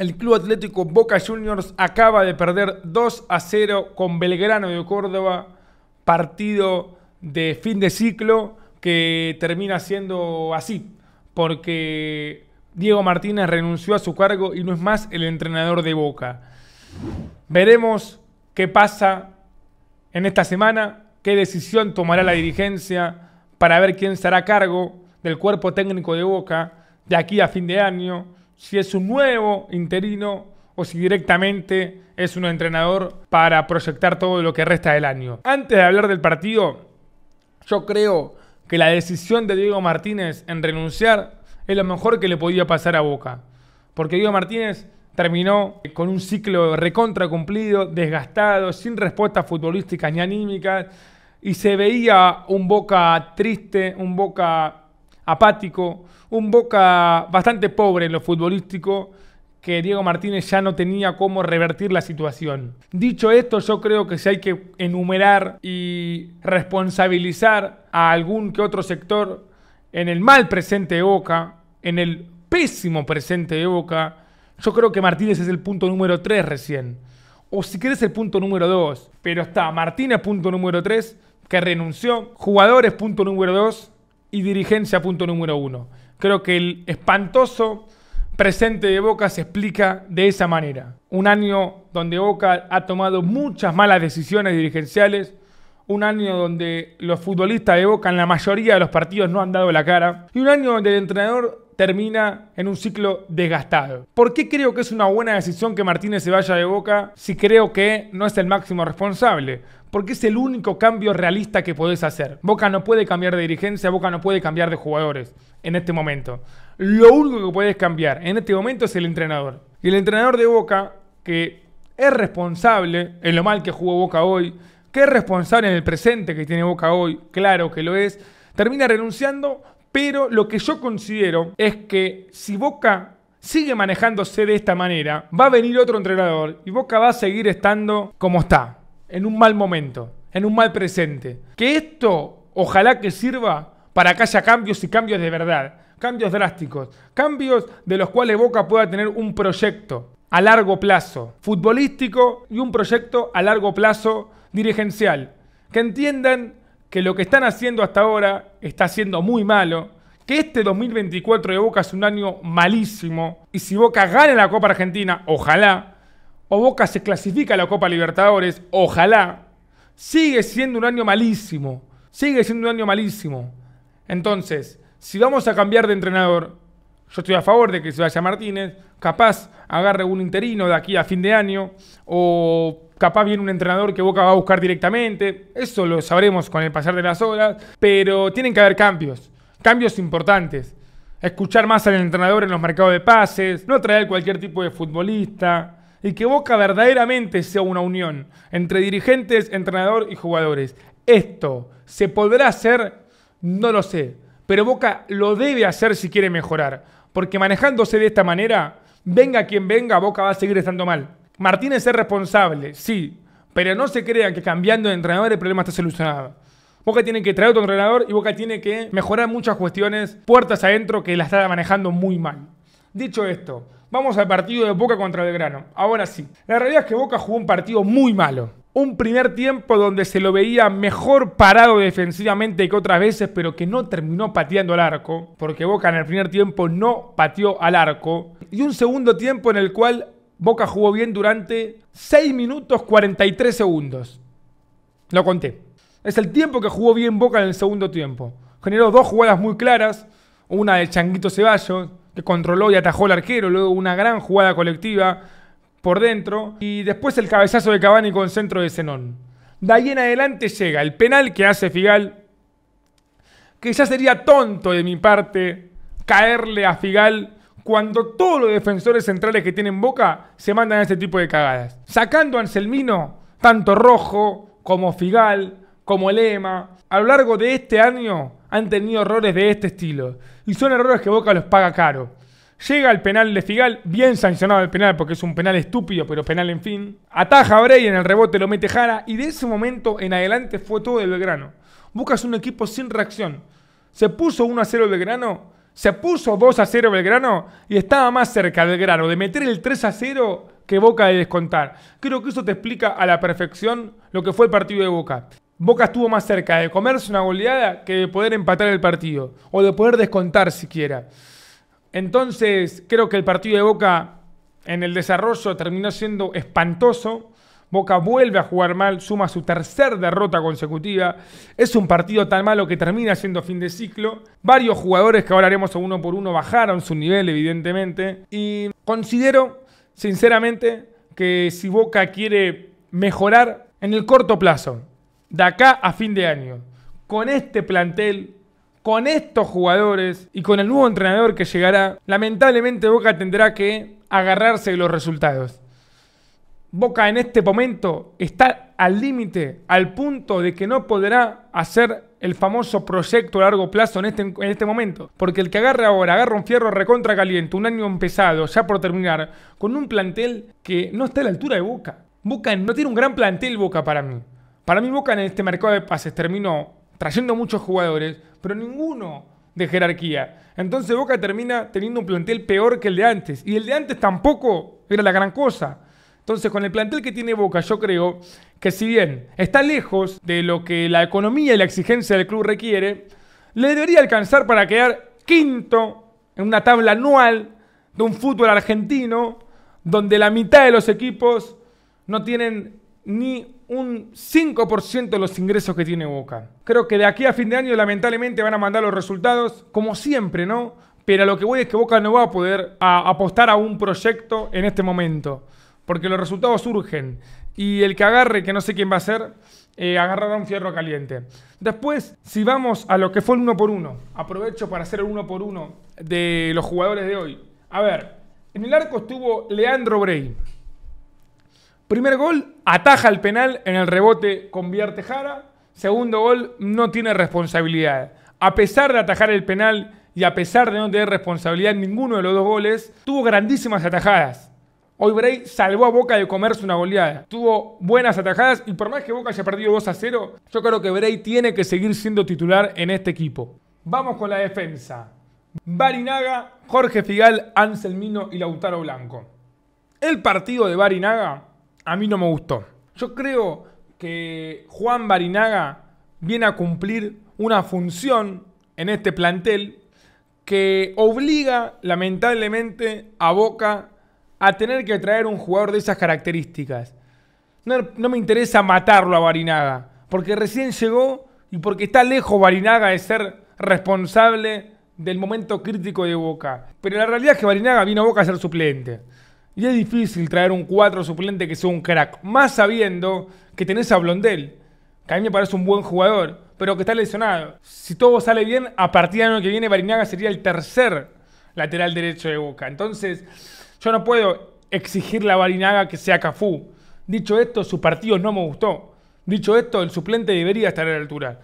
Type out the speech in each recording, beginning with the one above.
El Club Atlético Boca Juniors acaba de perder 2 a 0 con Belgrano de Córdoba, partido de fin de ciclo que termina siendo así, porque Diego Martínez renunció a su cargo y no es más el entrenador de Boca. Veremos qué pasa en esta semana, qué decisión tomará la dirigencia para ver quién estará a cargo del cuerpo técnico de Boca de aquí a fin de año si es un nuevo interino o si directamente es un entrenador para proyectar todo lo que resta del año. Antes de hablar del partido, yo creo que la decisión de Diego Martínez en renunciar es lo mejor que le podía pasar a Boca. Porque Diego Martínez terminó con un ciclo recontra cumplido, desgastado, sin respuestas futbolísticas ni anímicas, y se veía un Boca triste, un Boca apático, un Boca bastante pobre en lo futbolístico, que Diego Martínez ya no tenía cómo revertir la situación. Dicho esto, yo creo que si hay que enumerar y responsabilizar a algún que otro sector en el mal presente de Boca, en el pésimo presente de Boca, yo creo que Martínez es el punto número 3 recién. O si querés el punto número 2. Pero está Martínez punto número 3, que renunció. Jugadores punto número 2, y dirigencia, punto número uno. Creo que el espantoso presente de Boca se explica de esa manera. Un año donde Boca ha tomado muchas malas decisiones dirigenciales, un año donde los futbolistas de Boca en la mayoría de los partidos no han dado la cara y un año donde el entrenador termina en un ciclo desgastado. ¿Por qué creo que es una buena decisión que Martínez se vaya de Boca si creo que no es el máximo responsable? porque es el único cambio realista que podés hacer. Boca no puede cambiar de dirigencia, Boca no puede cambiar de jugadores en este momento. Lo único que podés cambiar en este momento es el entrenador. Y el entrenador de Boca, que es responsable en lo mal que jugó Boca hoy, que es responsable en el presente que tiene Boca hoy, claro que lo es, termina renunciando, pero lo que yo considero es que si Boca sigue manejándose de esta manera, va a venir otro entrenador y Boca va a seguir estando como está en un mal momento, en un mal presente. Que esto ojalá que sirva para que haya cambios y cambios de verdad, cambios drásticos, cambios de los cuales Boca pueda tener un proyecto a largo plazo, futbolístico y un proyecto a largo plazo dirigencial. Que entiendan que lo que están haciendo hasta ahora está siendo muy malo, que este 2024 de Boca es un año malísimo y si Boca gana la Copa Argentina, ojalá, o Boca se clasifica a la Copa Libertadores, ojalá, sigue siendo un año malísimo. Sigue siendo un año malísimo. Entonces, si vamos a cambiar de entrenador, yo estoy a favor de que se vaya Martínez, capaz agarre un interino de aquí a fin de año, o capaz viene un entrenador que Boca va a buscar directamente, eso lo sabremos con el pasar de las horas, pero tienen que haber cambios, cambios importantes. Escuchar más al entrenador en los mercados de pases, no traer cualquier tipo de futbolista, y que Boca verdaderamente sea una unión entre dirigentes, entrenador y jugadores. Esto se podrá hacer, no lo sé, pero Boca lo debe hacer si quiere mejorar, porque manejándose de esta manera, venga quien venga, Boca va a seguir estando mal. Martínez es responsable, sí, pero no se crea que cambiando de entrenador el problema está solucionado. Boca tiene que traer otro entrenador y Boca tiene que mejorar muchas cuestiones, puertas adentro que la está manejando muy mal. Dicho esto, Vamos al partido de Boca contra Belgrano. Ahora sí. La realidad es que Boca jugó un partido muy malo. Un primer tiempo donde se lo veía mejor parado defensivamente que otras veces, pero que no terminó pateando al arco, porque Boca en el primer tiempo no pateó al arco. Y un segundo tiempo en el cual Boca jugó bien durante 6 minutos 43 segundos. Lo conté. Es el tiempo que jugó bien Boca en el segundo tiempo. Generó dos jugadas muy claras, una de Changuito Ceballos, controló y atajó al arquero, luego una gran jugada colectiva por dentro y después el cabezazo de Cavani con centro de Zenón. De ahí en adelante llega el penal que hace Figal, que ya sería tonto de mi parte caerle a Figal cuando todos los defensores centrales que tienen Boca se mandan a este tipo de cagadas. Sacando a Anselmino, tanto Rojo como Figal, como Lema, a lo largo de este año han tenido errores de este estilo. Y son errores que Boca los paga caro. Llega el penal de Figal, bien sancionado el penal porque es un penal estúpido, pero penal en fin. Ataja a Bray en el rebote, lo mete Jara y de ese momento en adelante fue todo el Belgrano. Boca es un equipo sin reacción. Se puso 1 a 0 Belgrano, se puso 2 a 0 Belgrano y estaba más cerca del grano de meter el 3 a 0 que Boca de descontar. Creo que eso te explica a la perfección lo que fue el partido de Boca. Boca estuvo más cerca de comerse una goleada que de poder empatar el partido o de poder descontar siquiera. Entonces, creo que el partido de Boca en el desarrollo terminó siendo espantoso. Boca vuelve a jugar mal, suma su tercer derrota consecutiva. Es un partido tan malo que termina siendo fin de ciclo. Varios jugadores que ahora haremos uno por uno bajaron su nivel, evidentemente. Y considero, sinceramente, que si Boca quiere mejorar en el corto plazo, de acá a fin de año, con este plantel, con estos jugadores y con el nuevo entrenador que llegará, lamentablemente Boca tendrá que agarrarse de los resultados. Boca en este momento está al límite, al punto de que no podrá hacer el famoso proyecto a largo plazo en este, en este momento. Porque el que agarre ahora, agarra un fierro recontra caliente, un año empezado, ya por terminar, con un plantel que no está a la altura de Boca. Boca no tiene un gran plantel Boca para mí. Para mí Boca en este mercado de pases terminó trayendo muchos jugadores, pero ninguno de jerarquía. Entonces Boca termina teniendo un plantel peor que el de antes. Y el de antes tampoco era la gran cosa. Entonces con el plantel que tiene Boca yo creo que si bien está lejos de lo que la economía y la exigencia del club requiere, le debería alcanzar para quedar quinto en una tabla anual de un fútbol argentino donde la mitad de los equipos no tienen ni un 5% de los ingresos que tiene Boca. Creo que de aquí a fin de año lamentablemente van a mandar los resultados, como siempre, ¿no? Pero lo que voy es que Boca no va a poder apostar a un proyecto en este momento, porque los resultados surgen. Y el que agarre, que no sé quién va a ser, eh, agarrará un fierro caliente. Después, si vamos a lo que fue el 1 por 1 aprovecho para hacer el 1 por 1 de los jugadores de hoy. A ver, en el arco estuvo Leandro Bray. Primer gol, ataja el penal, en el rebote convierte Jara. Segundo gol, no tiene responsabilidad. A pesar de atajar el penal y a pesar de no tener responsabilidad en ninguno de los dos goles, tuvo grandísimas atajadas. Hoy Bray salvó a Boca de comerse una goleada. Tuvo buenas atajadas y por más que Boca haya perdido 2 a 0, yo creo que Bray tiene que seguir siendo titular en este equipo. Vamos con la defensa. Barinaga, Jorge Figal, Anselmino y Lautaro Blanco. El partido de Barinaga a mí no me gustó. Yo creo que Juan Barinaga viene a cumplir una función en este plantel que obliga lamentablemente a Boca a tener que traer un jugador de esas características. No, me interesa matarlo a Barinaga, porque recién llegó y porque está lejos Barinaga de ser responsable del momento crítico de Boca. Pero la realidad es que Barinaga vino a Boca a ser suplente. Y es difícil traer un 4 suplente que sea un crack. Más sabiendo que tenés a Blondel, que a mí me parece un buen jugador, pero que está lesionado. Si todo sale bien, a partir del año que viene Barinaga sería el tercer lateral derecho de Boca. Entonces, yo no puedo exigirle a Barinaga que sea Cafú. Dicho esto, su partido no me gustó. Dicho esto, el suplente debería estar a la altura.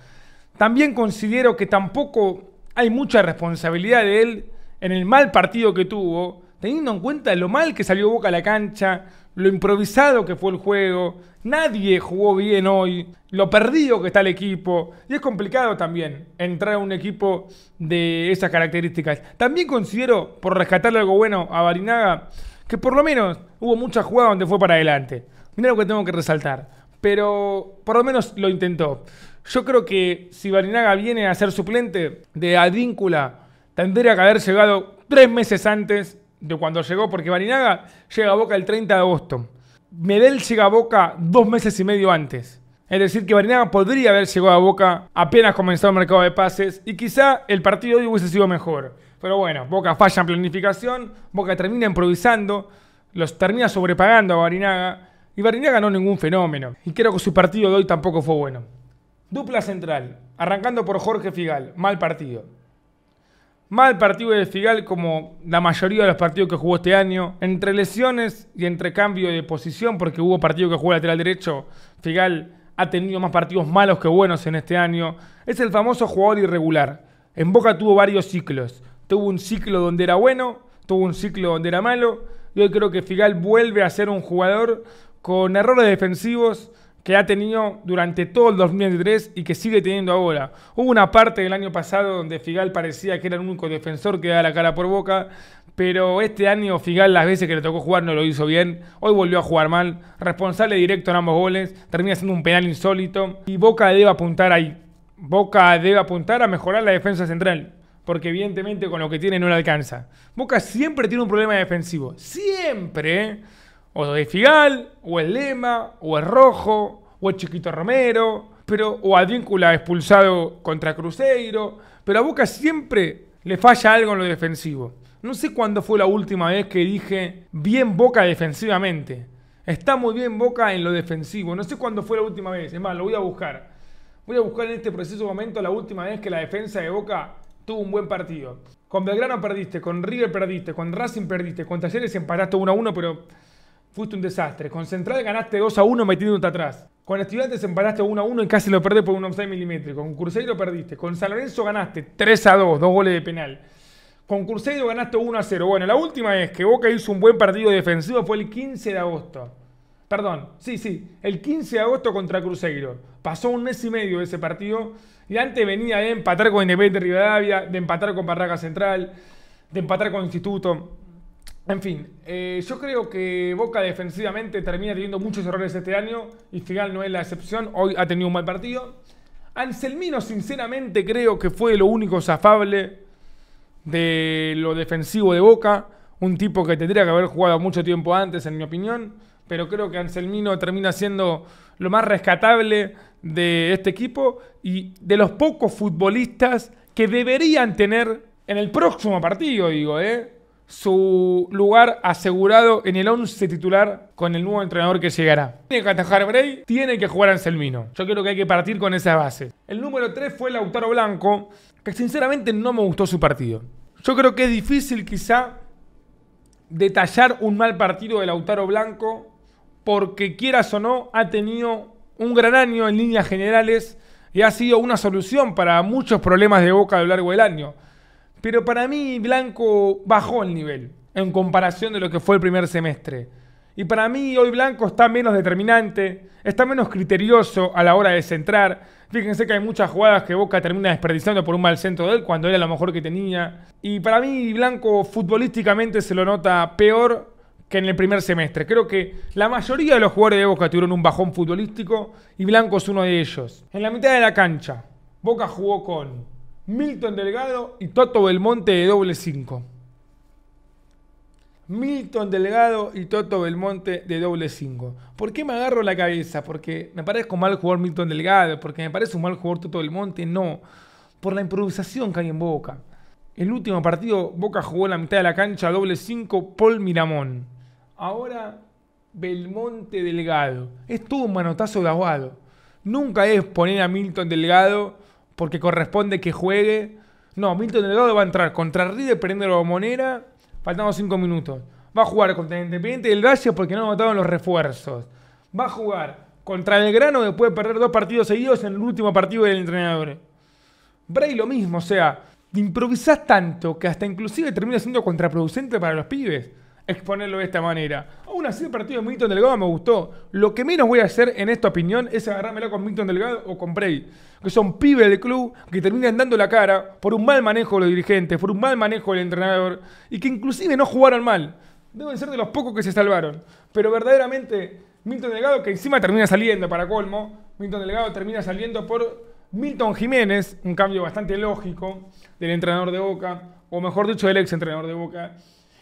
También considero que tampoco hay mucha responsabilidad de él en el mal partido que tuvo teniendo en cuenta lo mal que salió Boca a la cancha, lo improvisado que fue el juego, nadie jugó bien hoy, lo perdido que está el equipo, y es complicado también entrar a un equipo de esas características. También considero, por rescatarle algo bueno a Barinaga, que por lo menos hubo mucha jugada donde fue para adelante. Mira lo que tengo que resaltar. Pero por lo menos lo intentó. Yo creo que si Barinaga viene a ser suplente de Adíncula, tendría que haber llegado tres meses antes de cuando llegó, porque Barinaga llega a Boca el 30 de agosto. Medel llega a Boca dos meses y medio antes. Es decir, que Barinaga podría haber llegado a Boca apenas comenzó el mercado de pases y quizá el partido de hoy hubiese sido mejor. Pero bueno, Boca falla en planificación, Boca termina improvisando, los termina sobrepagando a Barinaga y Barinaga no ningún fenómeno. Y creo que su partido de hoy tampoco fue bueno. Dupla central, arrancando por Jorge Figal, mal partido. Mal partido de Figal como la mayoría de los partidos que jugó este año. Entre lesiones y entre cambio de posición, porque hubo partidos que jugó lateral derecho, Figal ha tenido más partidos malos que buenos en este año. Es el famoso jugador irregular. En Boca tuvo varios ciclos. Tuvo un ciclo donde era bueno, tuvo un ciclo donde era malo. Y hoy creo que Figal vuelve a ser un jugador con errores defensivos, que ha tenido durante todo el 2023 y que sigue teniendo ahora. Hubo una parte del año pasado donde Figal parecía que era el único defensor que daba la cara por boca, pero este año Figal las veces que le tocó jugar no lo hizo bien, hoy volvió a jugar mal, responsable directo en ambos goles, termina siendo un penal insólito y Boca debe apuntar ahí. Boca debe apuntar a mejorar la defensa central, porque evidentemente con lo que tiene no le alcanza. Boca siempre tiene un problema defensivo, siempre. ¿eh? o de Figal, o el Lema, o el Rojo, o el Chiquito Romero, pero, o Advíncula expulsado contra Cruzeiro, pero a Boca siempre le falla algo en lo defensivo. No sé cuándo fue la última vez que dije bien Boca defensivamente. Está muy bien Boca en lo defensivo. No sé cuándo fue la última vez. Es más, lo voy a buscar. Voy a buscar en este preciso momento la última vez que la defensa de Boca tuvo un buen partido. Con Belgrano perdiste, con River perdiste, con Racing perdiste, con Talleres empataste 1 a 1, pero fuiste un desastre. Con Central ganaste 2 a 1 metiéndote atrás. Con Estudiantes empalaste 1 a 1 y casi lo perdés por un offside milimétrico. Con Cruzeiro perdiste. Con San Lorenzo ganaste 3 a 2, dos goles de penal. Con Cruzeiro ganaste 1 a 0. Bueno, la última vez que Boca hizo un buen partido defensivo fue el 15 de agosto. Perdón, sí, sí, el 15 de agosto contra Cruzeiro. Pasó un mes y medio de ese partido y antes venía de empatar con Independiente Rivadavia, de empatar con Barraca Central, de empatar con Instituto. En fin, eh, yo creo que Boca defensivamente termina teniendo muchos errores este año y Figal no es la excepción. Hoy ha tenido un mal partido. Anselmino, sinceramente, creo que fue lo único zafable de lo defensivo de Boca. Un tipo que tendría que haber jugado mucho tiempo antes, en mi opinión. Pero creo que Anselmino termina siendo lo más rescatable de este equipo y de los pocos futbolistas que deberían tener en el próximo partido, digo, ¿eh? su lugar asegurado en el 11 titular con el nuevo entrenador que llegará. Tiene que atajar Bray, tiene que jugar Anselmino. Yo creo que hay que partir con esa base. El número 3 fue Lautaro Blanco, que sinceramente no me gustó su partido. Yo creo que es difícil quizá detallar un mal partido de Lautaro Blanco porque quieras o no ha tenido un gran año en líneas generales y ha sido una solución para muchos problemas de Boca a lo largo del año. Pero para mí Blanco bajó el nivel en comparación de lo que fue el primer semestre. Y para mí hoy Blanco está menos determinante, está menos criterioso a la hora de centrar. Fíjense que hay muchas jugadas que Boca termina desperdiciando por un mal centro de él cuando era lo mejor que tenía. Y para mí Blanco futbolísticamente se lo nota peor que en el primer semestre. Creo que la mayoría de los jugadores de Boca tuvieron un bajón futbolístico y Blanco es uno de ellos. En la mitad de la cancha, Boca jugó con Milton Delgado y Toto Belmonte de doble 5. Milton Delgado y Toto Belmonte de doble 5. ¿Por qué me agarro la cabeza? ¿Porque me parezco un mal jugador Milton Delgado? ¿Porque me parece un mal jugador Toto Belmonte? No. Por la improvisación que hay en Boca. El último partido Boca jugó en la mitad de la cancha doble 5 Paul Miramón. Ahora Belmonte Delgado. Es todo un manotazo de aguado. Nunca es poner a Milton Delgado porque corresponde que juegue. No, Milton Delgado va a entrar contra River perdiendo la moneda faltamos 5 minutos. Va a jugar contra el Independiente del Valle porque no votado los refuerzos. Va a jugar contra el Grano después perder dos partidos seguidos en el último partido del entrenador. Bray lo mismo, o sea, improvisás tanto que hasta inclusive termina siendo contraproducente para los pibes exponerlo de esta manera. Aún así, el partido de Milton Delgado me gustó. Lo que menos voy a hacer en esta opinión es agarrármelo con Milton Delgado o con Bray, que son pibes del club que terminan dando la cara por un mal manejo de los dirigentes, por un mal manejo del entrenador y que inclusive no jugaron mal. Deben ser de los pocos que se salvaron. Pero verdaderamente, Milton Delgado, que encima termina saliendo para colmo, Milton Delgado termina saliendo por Milton Jiménez, un cambio bastante lógico del entrenador de Boca, o mejor dicho, del ex entrenador de Boca.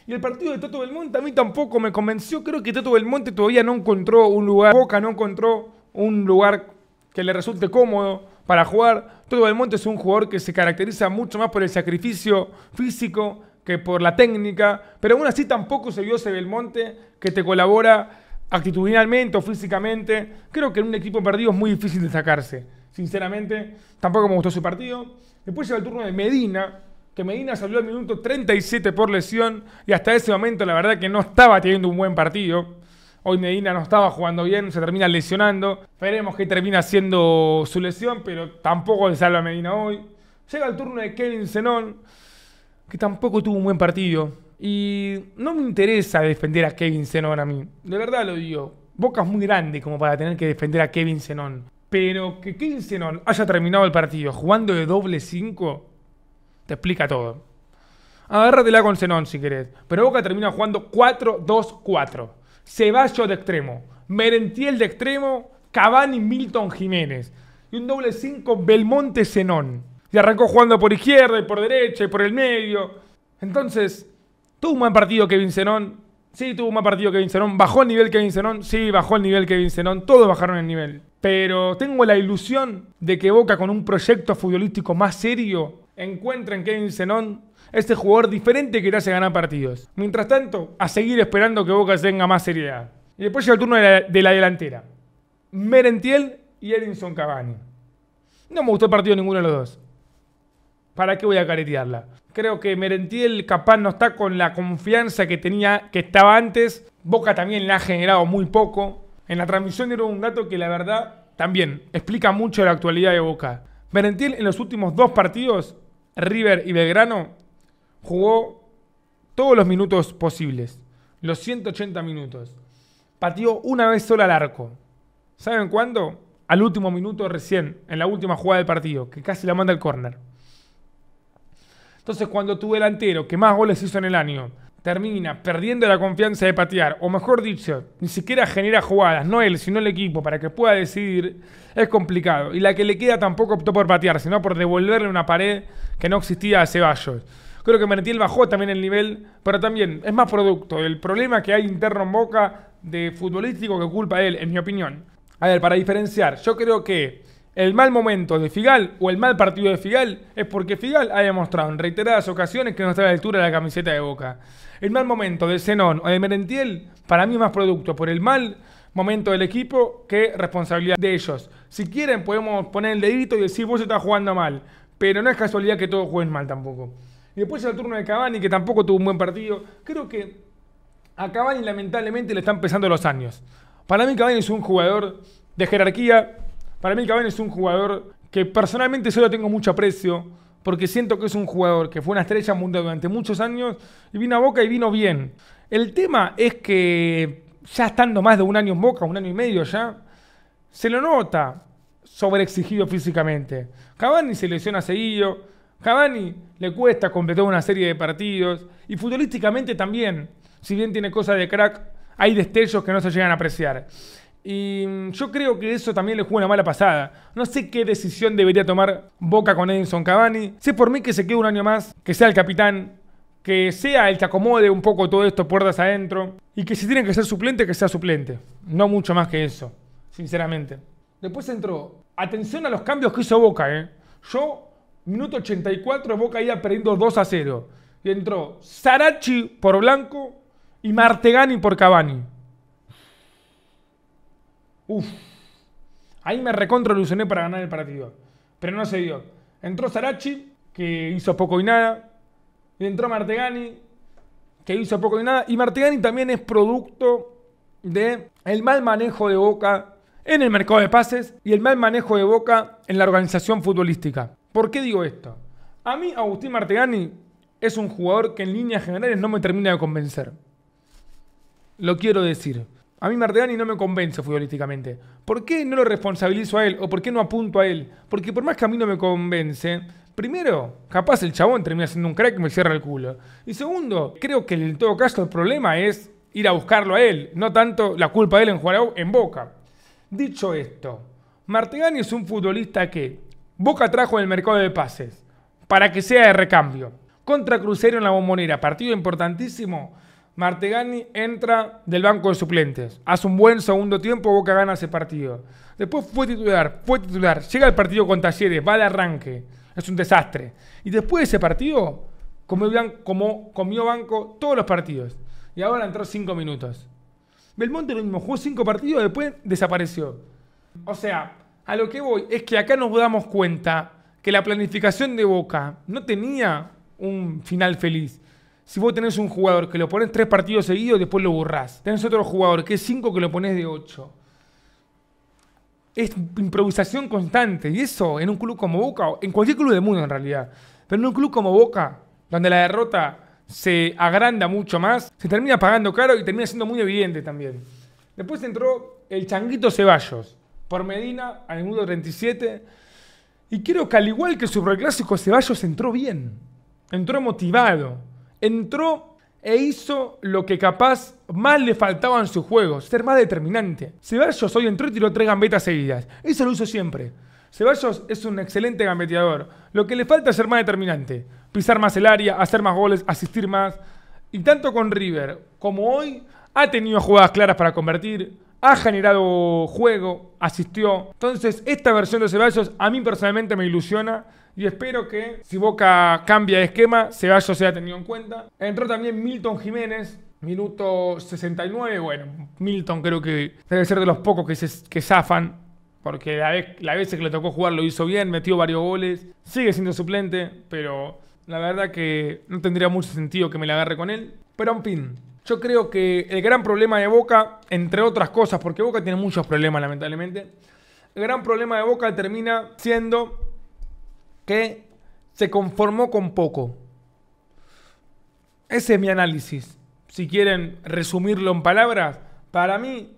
Y el partido de Toto Belmonte a mí tampoco me convenció. Creo que Toto Belmonte todavía no encontró un lugar. Boca no encontró un lugar que le resulte cómodo para jugar. Toto Belmonte es un jugador que se caracteriza mucho más por el sacrificio físico que por la técnica. Pero aún así tampoco se vio ese Belmonte que te colabora actitudinalmente o físicamente. Creo que en un equipo perdido es muy difícil sacarse, Sinceramente, tampoco me gustó su partido. Después llega el turno de Medina, que Medina salió al minuto 37 por lesión y hasta ese momento la verdad que no estaba teniendo un buen partido. Hoy Medina no estaba jugando bien, se termina lesionando. Veremos que termina siendo su lesión, pero tampoco le salva a Medina hoy. Llega el turno de Kevin Zenón, que tampoco tuvo un buen partido. Y no me interesa defender a Kevin Zenón a mí. De verdad lo digo. Boca es muy grande como para tener que defender a Kevin Zenón. Pero que Kevin Zenón haya terminado el partido jugando de doble 5 te explica todo. Agárratela con Zenón si querés. Pero Boca termina jugando 4-2-4. Ceballos de extremo. Merentiel de extremo. Cavani Milton Jiménez. Y un doble 5 Belmonte Zenón. Y arrancó jugando por izquierda y por derecha y por el medio. Entonces, tuvo un buen partido Kevin Zenón. Sí, tuvo un buen partido Kevin Zenón. Bajó el nivel Kevin Zenón. Sí, bajó el nivel Kevin Zenón. Todos bajaron el nivel. Pero tengo la ilusión de que Boca con un proyecto futbolístico más serio Encuentren Kevin Zenón, este jugador diferente que le hace ganar partidos. Mientras tanto, a seguir esperando que Boca tenga más seriedad. Y después llega el turno de la, delantera. Merentiel y Edinson Cavani. No me gustó el partido ninguno de los dos. ¿Para qué voy a caretearla? Creo que Merentiel capaz no está con la confianza que tenía, que estaba antes. Boca también la ha generado muy poco. En la transmisión dieron un dato que la verdad también explica mucho la actualidad de Boca. Merentiel en los últimos dos partidos River y Belgrano jugó todos los minutos posibles, los 180 minutos. partió una vez sola al arco. ¿Saben cuándo? Al último minuto recién, en la última jugada del partido, que casi la manda al córner. Entonces, cuando tu delantero que más goles hizo en el año termina perdiendo la confianza de patear, o mejor dicho, ni siquiera genera jugadas, no él, sino el equipo, para que pueda decidir, es complicado. Y la que le queda tampoco optó por patear, sino por devolverle una pared que no existía a Ceballos. Creo que Merentiel bajó también el nivel, pero también es más producto El problema que hay interno en Boca de futbolístico que culpa él, en mi opinión. A ver, para diferenciar, yo creo que el mal momento de Figal o el mal partido de Figal es porque Figal ha demostrado en reiteradas ocasiones que no está a la altura de la camiseta de Boca el mal momento del Zenón o de Merentiel, para mí es más producto por el mal momento del equipo que responsabilidad de ellos. Si quieren podemos poner el dedito y decir vos estás jugando mal, pero no es casualidad que todos jueguen mal tampoco. Y después el turno de Cavani, que tampoco tuvo un buen partido. Creo que a Cavani lamentablemente le están pesando los años. Para mí Cavani es un jugador de jerarquía. Para mí Cavani es un jugador que personalmente solo tengo mucho aprecio porque siento que es un jugador que fue una estrella mundial durante muchos años y vino a Boca y vino bien. El tema es que ya estando más de un año en Boca, un año y medio ya, se lo nota sobreexigido físicamente. Cavani se lesiona seguido, Cavani le cuesta completar una serie de partidos y futbolísticamente también, si bien tiene cosas de crack, hay destellos que no se llegan a apreciar. Y mm, yo creo que eso también le jugó una mala pasada. No sé qué decisión debería tomar Boca con Edinson Cavani. Sé por mí que se quede un año más, que sea el capitán, que sea el que acomode un poco todo esto puertas adentro. Y que si tiene que ser suplente, que sea suplente. No mucho más que eso, sinceramente. Después entró. Atención a los cambios que hizo Boca, ¿eh? Yo, minuto 84, Boca iba perdiendo 2 a 0. Y entró Sarachi por Blanco y Martegani por Cavani. Uf. Ahí me recontrolucioné para ganar el partido. Pero no se dio. Entró Sarachi, que hizo poco y nada. Y entró Martegani, que hizo poco y nada. Y Martegani también es producto de el mal manejo de Boca en el mercado de pases y el mal manejo de Boca en la organización futbolística. ¿Por qué digo esto? A mí Agustín Martegani es un jugador que en líneas generales no me termina de convencer. Lo quiero decir. A mí Martegani no me convence futbolísticamente. ¿Por qué no lo responsabilizo a él? ¿O por qué no apunto a él? Porque por más que a mí no me convence, primero, capaz el chabón termina siendo un crack y me cierra el culo. Y segundo, creo que en todo caso el problema es ir a buscarlo a él, no tanto la culpa de él en jugar en Boca. Dicho esto, Martegani es un futbolista que Boca trajo en el mercado de pases para que sea de recambio. Contra Crucero en la bombonera, partido importantísimo Martegani entra del banco de suplentes. Hace un buen segundo tiempo, Boca gana ese partido. Después fue titular, fue titular. Llega el partido con Talleres, va de arranque. Es un desastre. Y después de ese partido, comió, como, comió banco todos los partidos. Y ahora entró cinco minutos. Belmonte lo mismo, jugó cinco partidos, después desapareció. O sea, a lo que voy es que acá nos damos cuenta que la planificación de Boca no tenía un final feliz. Si vos tenés un jugador que lo pones tres partidos seguidos, después lo burrás. Tenés otro jugador que es cinco que lo pones de ocho. Es improvisación constante. Y eso en un club como Boca, en cualquier club del mundo en realidad. Pero en un club como Boca, donde la derrota se agranda mucho más, se termina pagando caro y termina siendo muy evidente también. Después entró el Changuito Ceballos por Medina al minuto 37. Y creo que al igual que su clásico, Ceballos entró bien. Entró motivado Entró e hizo lo que capaz más le faltaba en su juego, ser más determinante. Ceballos hoy entró y tiró tres gambetas seguidas. Eso lo hizo siempre. Ceballos es un excelente gambeteador. Lo que le falta es ser más determinante. Pisar más el área, hacer más goles, asistir más. Y tanto con River como hoy, ha tenido jugadas claras para convertir, ha generado juego, asistió. Entonces, esta versión de Ceballos a mí personalmente me ilusiona y espero que si Boca cambia de esquema, Ceballos sea tenido en cuenta. Entró también Milton Jiménez, minuto 69. Bueno, Milton creo que debe ser de los pocos que, se, que zafan. Porque la vez, la vez que le tocó jugar lo hizo bien, metió varios goles. Sigue siendo suplente, pero la verdad que no tendría mucho sentido que me la agarre con él. Pero en fin, yo creo que el gran problema de Boca, entre otras cosas, porque Boca tiene muchos problemas lamentablemente, el gran problema de Boca termina siendo que se conformó con poco. Ese es mi análisis. Si quieren resumirlo en palabras, para mí,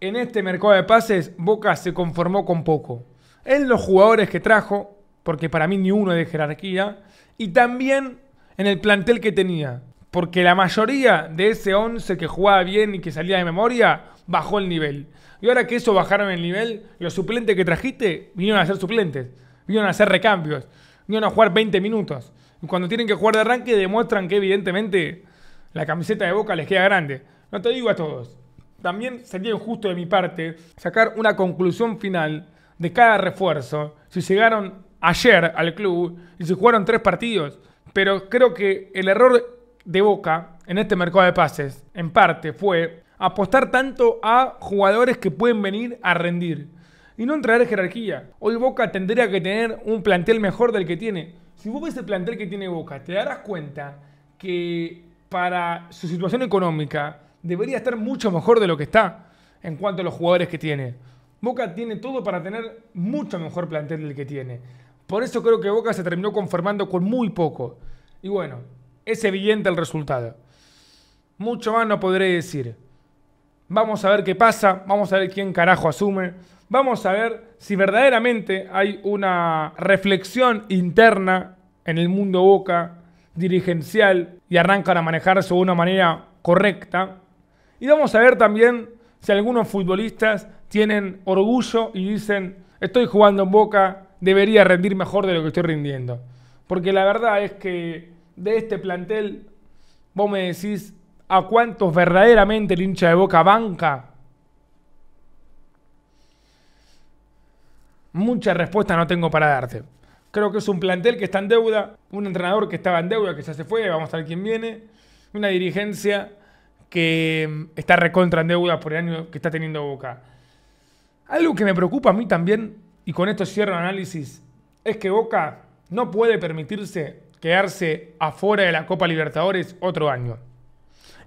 en este mercado de pases, Boca se conformó con poco. En los jugadores que trajo, porque para mí ni uno es de jerarquía, y también en el plantel que tenía. Porque la mayoría de ese 11 que jugaba bien y que salía de memoria, bajó el nivel. Y ahora que eso bajaron el nivel, los suplentes que trajiste vinieron a ser suplentes vinieron a hacer recambios, vinieron a jugar 20 minutos. Y cuando tienen que jugar de arranque demuestran que evidentemente la camiseta de Boca les queda grande. No te digo a todos. También sería injusto de mi parte sacar una conclusión final de cada refuerzo si llegaron ayer al club y si jugaron tres partidos. Pero creo que el error de Boca en este mercado de pases, en parte, fue apostar tanto a jugadores que pueden venir a rendir y no en jerarquía. Hoy Boca tendría que tener un plantel mejor del que tiene. Si vos ves el plantel que tiene Boca, te darás cuenta que para su situación económica debería estar mucho mejor de lo que está en cuanto a los jugadores que tiene. Boca tiene todo para tener mucho mejor plantel del que tiene. Por eso creo que Boca se terminó conformando con muy poco. Y bueno, es evidente el resultado. Mucho más no podré decir. Vamos a ver qué pasa, vamos a ver quién carajo asume vamos a ver si verdaderamente hay una reflexión interna en el mundo Boca dirigencial y arrancan a manejarse de una manera correcta. Y vamos a ver también si algunos futbolistas tienen orgullo y dicen, estoy jugando en Boca, debería rendir mejor de lo que estoy rindiendo. Porque la verdad es que de este plantel, vos me decís a cuántos verdaderamente el hincha de Boca banca Mucha respuesta no tengo para darte. Creo que es un plantel que está en deuda, un entrenador que estaba en deuda, que ya se fue, vamos a ver quién viene, una dirigencia que mm, está recontra en deuda por el año que está teniendo Boca. Algo que me preocupa a mí también, y con esto cierro el análisis, es que Boca no puede permitirse quedarse afuera de la Copa Libertadores otro año.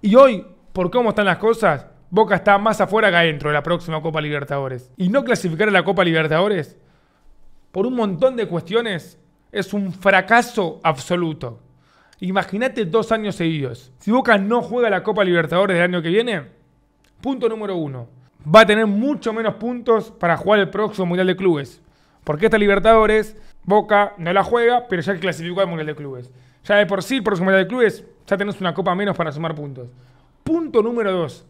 Y hoy, por cómo están las cosas, Boca está más afuera que adentro de la próxima Copa Libertadores. Y no clasificar a la Copa Libertadores por un montón de cuestiones es un fracaso absoluto. Imagínate dos años seguidos. Si Boca no juega la Copa Libertadores del año que viene, punto número uno. Va a tener mucho menos puntos para jugar el próximo Mundial de Clubes. Porque esta Libertadores, Boca no la juega, pero ya clasificó al Mundial de Clubes. Ya de por sí, el próximo Mundial de Clubes, ya tenemos una copa menos para sumar puntos. Punto número dos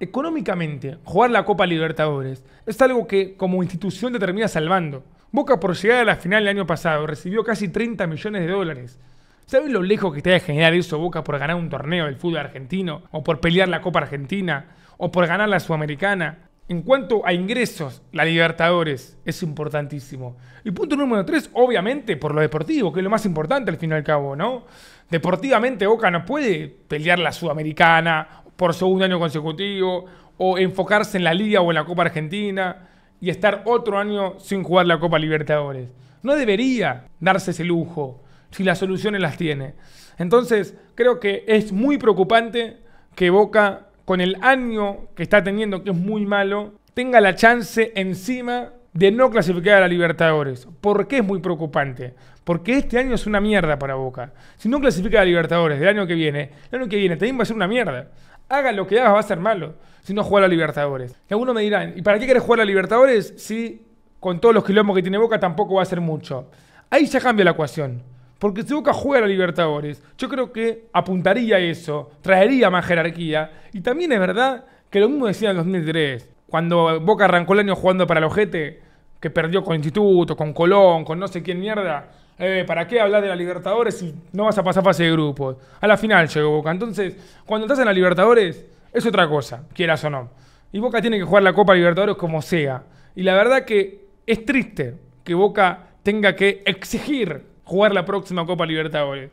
económicamente, jugar la Copa Libertadores es algo que como institución te termina salvando. Boca por llegar a la final el año pasado recibió casi 30 millones de dólares. ¿Sabes lo lejos que te de generar eso Boca por ganar un torneo del fútbol argentino? ¿O por pelear la Copa Argentina? ¿O por ganar la Sudamericana? En cuanto a ingresos, la Libertadores es importantísimo. Y punto número tres, obviamente, por lo deportivo, que es lo más importante al fin y al cabo, ¿no? Deportivamente Boca no puede pelear la Sudamericana por segundo año consecutivo, o enfocarse en la Liga o en la Copa Argentina y estar otro año sin jugar la Copa Libertadores. No debería darse ese lujo si las soluciones las tiene. Entonces, creo que es muy preocupante que Boca, con el año que está teniendo, que es muy malo, tenga la chance encima de no clasificar a la Libertadores. ¿Por qué es muy preocupante? Porque este año es una mierda para Boca. Si no clasifica a Libertadores del año que viene, el año que viene también va a ser una mierda. Haga lo que haga, va a ser malo. Si no juega a Libertadores. Y algunos me dirán, ¿y para qué querés jugar a Libertadores si con todos los quilombos que tiene Boca tampoco va a ser mucho? Ahí ya cambia la ecuación. Porque si Boca juega a Libertadores, yo creo que apuntaría a eso, traería más jerarquía. Y también es verdad que lo mismo decía en 2003, cuando Boca arrancó el año jugando para el ojete, que perdió con Instituto, con Colón, con no sé quién mierda eh, ¿Para qué hablar de la Libertadores si no vas a pasar fase de grupo? A la final llegó Boca. Entonces, cuando estás en la Libertadores, es otra cosa, quieras o no. Y Boca tiene que jugar la Copa Libertadores como sea. Y la verdad que es triste que Boca tenga que exigir jugar la próxima Copa Libertadores.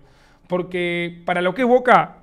Porque para lo que es Boca,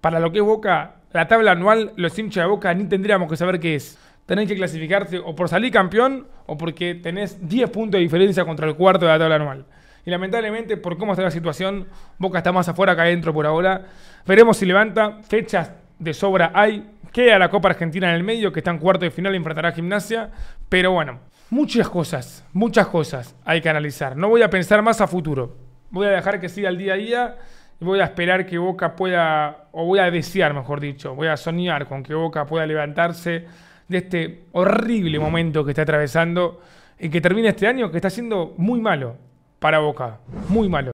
para lo que es Boca, la tabla anual, los hinchas de Boca ni tendríamos que saber qué es. Tenés que clasificarte o por salir campeón o porque tenés 10 puntos de diferencia contra el cuarto de la tabla anual. Y lamentablemente, por cómo está la situación, Boca está más afuera que adentro por ahora. Veremos si levanta. Fechas de sobra hay. Queda la Copa Argentina en el medio, que está en cuarto de final, enfrentará Gimnasia. Pero bueno, muchas cosas, muchas cosas hay que analizar. No voy a pensar más a futuro. Voy a dejar que siga el día a día y voy a esperar que Boca pueda, o voy a desear, mejor dicho, voy a soñar con que Boca pueda levantarse de este horrible momento que está atravesando y que termine este año que está siendo muy malo para Boca. Muy malo.